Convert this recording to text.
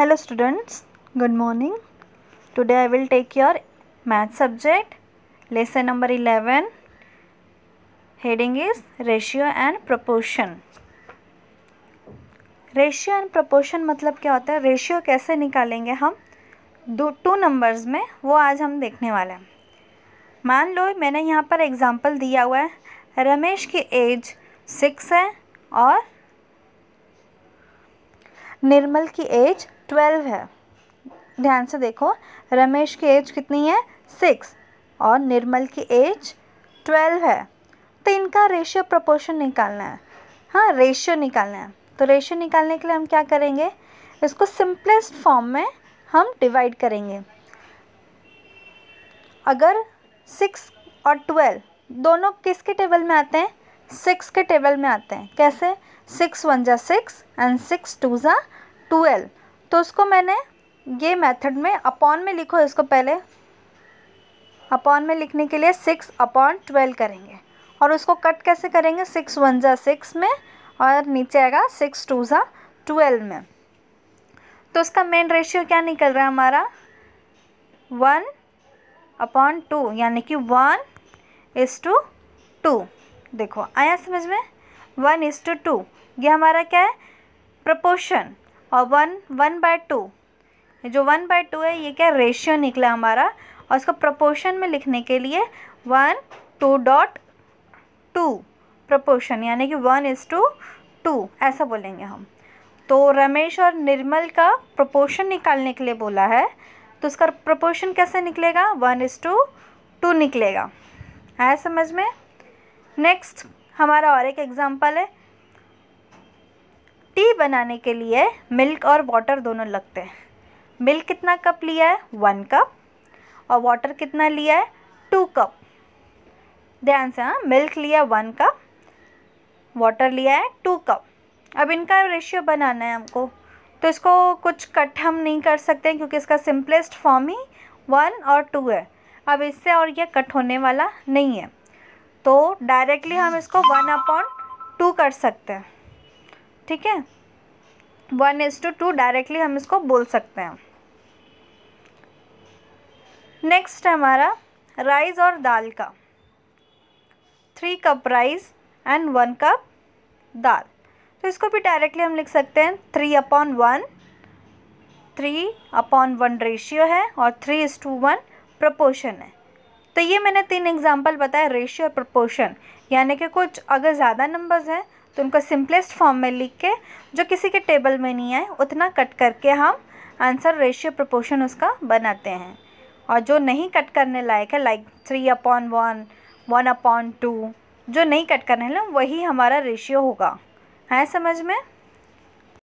hello students good morning today i will take your math subject lesson number 11 heading is ratio and proportion ratio and proportion मतलब क्या होता है ratio कैसे निकालेंगे हम दो टू नंबर्स में वो आज हम देखने वाले हैं मान लो मैंने यहाँ पर एग्जांपल दिया हुआ है रमेश की एज सिक्स है और निर्मल की एज ट्वेल्व है ध्यान से देखो रमेश की एज कितनी है सिक्स और निर्मल की एज ट्वेल्व है तो इनका रेशियो प्रपोर्शन निकालना है हाँ रेशियो निकालना है तो रेशियो निकालने के लिए हम क्या करेंगे इसको सिंपलेस्ट फॉर्म में हम डिवाइड करेंगे अगर सिक्स और ट्वेल्व दोनों किसके टेबल में आते हैं सिक्स के टेबल में आते हैं कैसे सिक्स वन जा सिक्स एंड सिक्स टू ज़ा ट्वेल्व तो उसको मैंने ये मेथड में अपॉन में लिखो इसको पहले अपॉन में लिखने के लिए सिक्स अपॉन ट्वेल्व करेंगे और उसको कट कैसे करेंगे सिक्स वन ज़ा सिक्स में और नीचे आएगा सिक्स टू ज़ा ट्वेल्व में तो उसका मेन रेशियो क्या निकल रहा है हमारा वन अपॉन टू यानी कि वन इज़ टू टू देखो आया समझ में वन इज़ टू टू ये हमारा क्या है प्रपोशन और वन वन बाय टू जो वन बाय टू है ये क्या रेशियो निकला हमारा और उसको प्रपोर्शन में लिखने के लिए one two dot two proportion यानी कि वन इज़ टू टू ऐसा बोलेंगे हम तो रमेश और निर्मल का प्रपोर्शन निकालने के लिए बोला है तो उसका प्रपोर्शन कैसे निकलेगा वन इज़ टू टू निकलेगा आया समझ में नेक्स्ट हमारा और एक एग्ज़ाम्पल है दही बनाने के लिए मिल्क और वाटर दोनों लगते हैं मिल्क कितना कप लिया है वन कप और वाटर कितना लिया है टू कप ध्यान से हाँ मिल्क लिया वन कप वाटर लिया है टू कप अब इनका रेशियो बनाना है हमको तो इसको कुछ कट हम नहीं कर सकते हैं क्योंकि इसका सिंपलेस्ट फॉर्म ही वन और टू है अब इससे और ये कट होने वाला नहीं है तो डायरेक्टली हम इसको वन अपॉन टू कर सकते हैं ठीक है one is to two directly हम इसको बोल सकते हैं नेक्स्ट हमारा राइस और दाल का three cup rice and one cup dal तो इसको भी डायरेक्टली हम लिख सकते हैं three upon one three upon one ratio है और three is to one proportion है तो ये मैंने तीन एग्जाम्पल बताया रेशियो और प्रपोर्शन यानी कि कुछ अगर ज़्यादा नंबर्स हैं तो उनको सिंपलेस्ट फॉर्म में लिख के जो किसी के टेबल में नहीं आए उतना कट करके हम आंसर रेशियो प्रपोर्शन उसका बनाते हैं और जो नहीं कट करने लायक है like three upon one one upon two जो नहीं कट करने लायक वही हमारा रेशियो होगा है समझ में